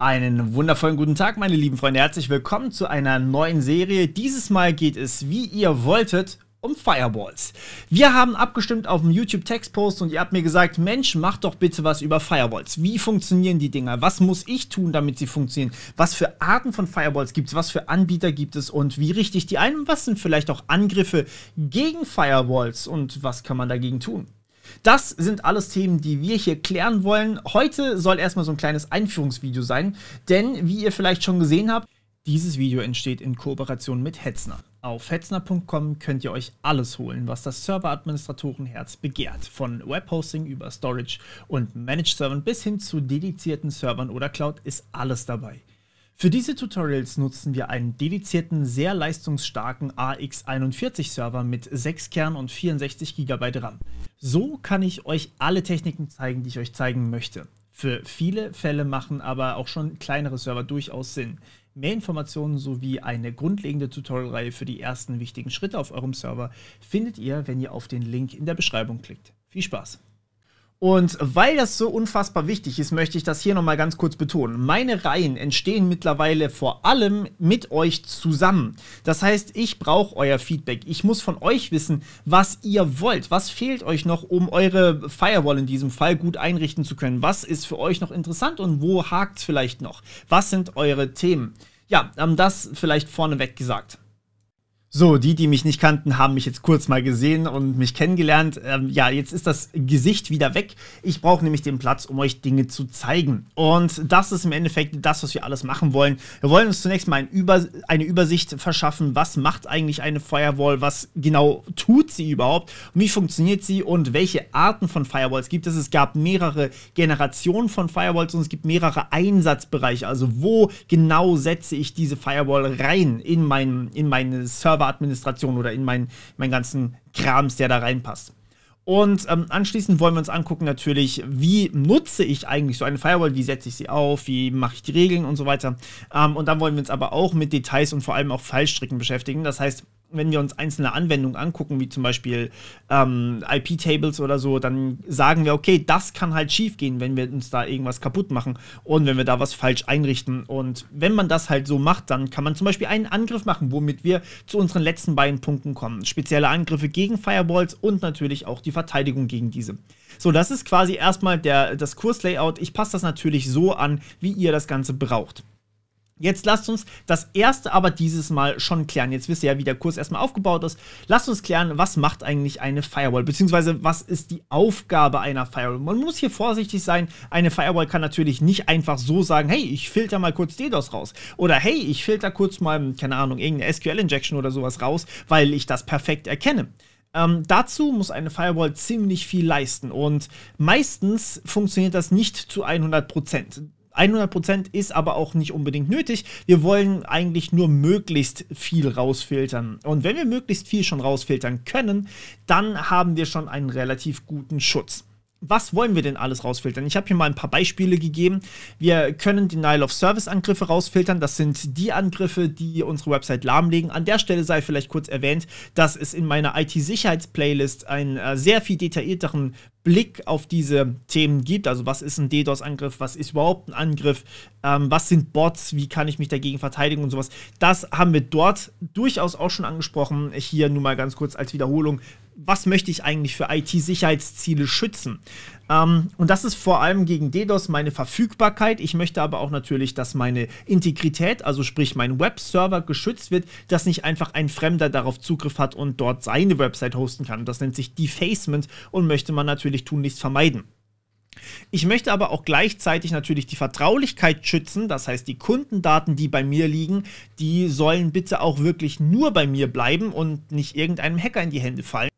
Einen wundervollen guten Tag, meine lieben Freunde. Herzlich willkommen zu einer neuen Serie. Dieses Mal geht es, wie ihr wolltet, um Firewalls. Wir haben abgestimmt auf dem YouTube Textpost und ihr habt mir gesagt, Mensch, mach doch bitte was über Firewalls. Wie funktionieren die Dinger? Was muss ich tun, damit sie funktionieren? Was für Arten von Firewalls gibt es? Was für Anbieter gibt es? Und wie richtig die ein? Und was sind vielleicht auch Angriffe gegen Firewalls? Und was kann man dagegen tun? Das sind alles Themen, die wir hier klären wollen. Heute soll erstmal so ein kleines Einführungsvideo sein, denn wie ihr vielleicht schon gesehen habt, dieses Video entsteht in Kooperation mit Hetzner. Auf hetzner.com könnt ihr euch alles holen, was das Serveradministratorenherz begehrt. Von Webhosting über Storage und Managed Servern bis hin zu dedizierten Servern oder Cloud ist alles dabei. Für diese Tutorials nutzen wir einen dedizierten, sehr leistungsstarken AX41-Server mit 6 Kern und 64 GB RAM. So kann ich euch alle Techniken zeigen, die ich euch zeigen möchte. Für viele Fälle machen aber auch schon kleinere Server durchaus Sinn. Mehr Informationen sowie eine grundlegende Tutorialreihe für die ersten wichtigen Schritte auf eurem Server findet ihr, wenn ihr auf den Link in der Beschreibung klickt. Viel Spaß! Und weil das so unfassbar wichtig ist, möchte ich das hier nochmal ganz kurz betonen. Meine Reihen entstehen mittlerweile vor allem mit euch zusammen. Das heißt, ich brauche euer Feedback. Ich muss von euch wissen, was ihr wollt. Was fehlt euch noch, um eure Firewall in diesem Fall gut einrichten zu können? Was ist für euch noch interessant und wo hakt es vielleicht noch? Was sind eure Themen? Ja, ähm, das vielleicht vorneweg gesagt. So, die, die mich nicht kannten, haben mich jetzt kurz mal gesehen und mich kennengelernt. Ähm, ja, jetzt ist das Gesicht wieder weg. Ich brauche nämlich den Platz, um euch Dinge zu zeigen. Und das ist im Endeffekt das, was wir alles machen wollen. Wir wollen uns zunächst mal ein Über eine Übersicht verschaffen, was macht eigentlich eine Firewall, was genau tut sie überhaupt, wie funktioniert sie und welche Arten von Firewalls gibt es. Es gab mehrere Generationen von Firewalls und es gibt mehrere Einsatzbereiche. Also wo genau setze ich diese Firewall rein in, mein, in meine Server? Serveradministration oder in meinen, meinen ganzen Krams, der da reinpasst. Und ähm, anschließend wollen wir uns angucken natürlich, wie nutze ich eigentlich so eine Firewall, wie setze ich sie auf, wie mache ich die Regeln und so weiter. Ähm, und dann wollen wir uns aber auch mit Details und vor allem auch Fallstricken beschäftigen. Das heißt, wenn wir uns einzelne Anwendungen angucken, wie zum Beispiel ähm, IP-Tables oder so, dann sagen wir, okay, das kann halt schief gehen, wenn wir uns da irgendwas kaputt machen und wenn wir da was falsch einrichten. Und wenn man das halt so macht, dann kann man zum Beispiel einen Angriff machen, womit wir zu unseren letzten beiden Punkten kommen. Spezielle Angriffe gegen Fireballs und natürlich auch die Verteidigung gegen diese. So, das ist quasi erstmal der, das Kurslayout. Ich passe das natürlich so an, wie ihr das Ganze braucht. Jetzt lasst uns das erste aber dieses Mal schon klären. Jetzt wisst ihr ja, wie der Kurs erstmal aufgebaut ist. Lasst uns klären, was macht eigentlich eine Firewall, beziehungsweise was ist die Aufgabe einer Firewall. Man muss hier vorsichtig sein. Eine Firewall kann natürlich nicht einfach so sagen, hey, ich filter mal kurz DDoS raus. Oder hey, ich filter kurz mal, keine Ahnung, irgendeine SQL-Injection oder sowas raus, weil ich das perfekt erkenne. Ähm, dazu muss eine Firewall ziemlich viel leisten und meistens funktioniert das nicht zu 100%. 100% ist aber auch nicht unbedingt nötig. Wir wollen eigentlich nur möglichst viel rausfiltern. Und wenn wir möglichst viel schon rausfiltern können, dann haben wir schon einen relativ guten Schutz was wollen wir denn alles rausfiltern? Ich habe hier mal ein paar Beispiele gegeben. Wir können Denial-of-Service-Angriffe rausfiltern. Das sind die Angriffe, die unsere Website lahmlegen. An der Stelle sei vielleicht kurz erwähnt, dass es in meiner IT-Sicherheits-Playlist einen äh, sehr viel detaillierteren Blick auf diese Themen gibt. Also was ist ein DDoS-Angriff, was ist überhaupt ein Angriff, ähm, was sind Bots, wie kann ich mich dagegen verteidigen und sowas. Das haben wir dort durchaus auch schon angesprochen. Hier nur mal ganz kurz als Wiederholung. Was möchte ich eigentlich für IT-Sicherheitsziele schützen? Ähm, und das ist vor allem gegen DDoS meine Verfügbarkeit. Ich möchte aber auch natürlich, dass meine Integrität, also sprich mein Webserver, geschützt wird, dass nicht einfach ein Fremder darauf Zugriff hat und dort seine Website hosten kann. Das nennt sich Defacement und möchte man natürlich tunlichst vermeiden. Ich möchte aber auch gleichzeitig natürlich die Vertraulichkeit schützen, das heißt die Kundendaten, die bei mir liegen, die sollen bitte auch wirklich nur bei mir bleiben und nicht irgendeinem Hacker in die Hände fallen.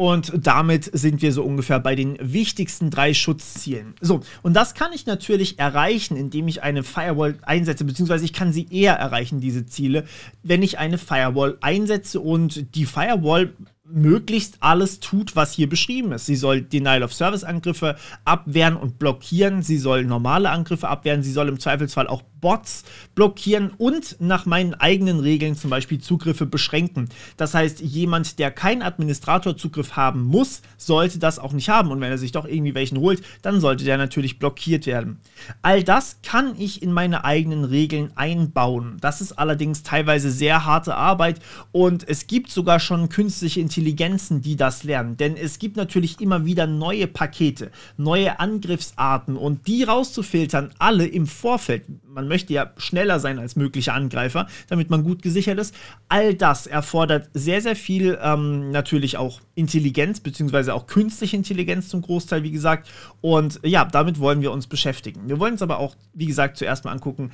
Und damit sind wir so ungefähr bei den wichtigsten drei Schutzzielen. So, und das kann ich natürlich erreichen, indem ich eine Firewall einsetze, beziehungsweise ich kann sie eher erreichen, diese Ziele, wenn ich eine Firewall einsetze und die Firewall möglichst alles tut, was hier beschrieben ist. Sie soll Denial-of-Service-Angriffe abwehren und blockieren, sie soll normale Angriffe abwehren, sie soll im Zweifelsfall auch Bots blockieren und nach meinen eigenen Regeln zum Beispiel Zugriffe beschränken. Das heißt, jemand, der keinen Administratorzugriff haben muss, sollte das auch nicht haben. Und wenn er sich doch irgendwie welchen holt, dann sollte der natürlich blockiert werden. All das kann ich in meine eigenen Regeln einbauen. Das ist allerdings teilweise sehr harte Arbeit und es gibt sogar schon künstliche Intelligenzen, die das lernen. Denn es gibt natürlich immer wieder neue Pakete, neue Angriffsarten und die rauszufiltern, alle im Vorfeld. Man möchte ja schneller sein als mögliche Angreifer, damit man gut gesichert ist. All das erfordert sehr, sehr viel ähm, natürlich auch Intelligenz, beziehungsweise auch künstliche Intelligenz zum Großteil, wie gesagt. Und ja, damit wollen wir uns beschäftigen. Wir wollen uns aber auch, wie gesagt, zuerst mal angucken,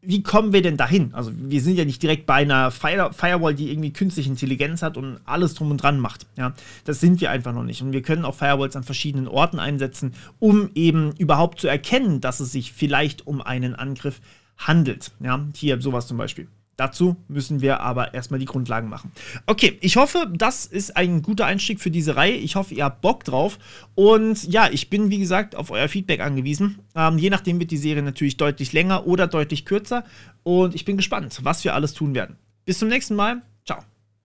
wie kommen wir denn dahin? Also wir sind ja nicht direkt bei einer Firewall, die irgendwie künstliche Intelligenz hat und alles drum und dran macht. Ja, das sind wir einfach noch nicht. Und wir können auch Firewalls an verschiedenen Orten einsetzen, um eben überhaupt zu erkennen, dass es sich vielleicht um einen Angriff handelt. Ja, hier sowas zum Beispiel. Dazu müssen wir aber erstmal die Grundlagen machen. Okay, ich hoffe, das ist ein guter Einstieg für diese Reihe. Ich hoffe, ihr habt Bock drauf. Und ja, ich bin, wie gesagt, auf euer Feedback angewiesen. Ähm, je nachdem wird die Serie natürlich deutlich länger oder deutlich kürzer. Und ich bin gespannt, was wir alles tun werden. Bis zum nächsten Mal.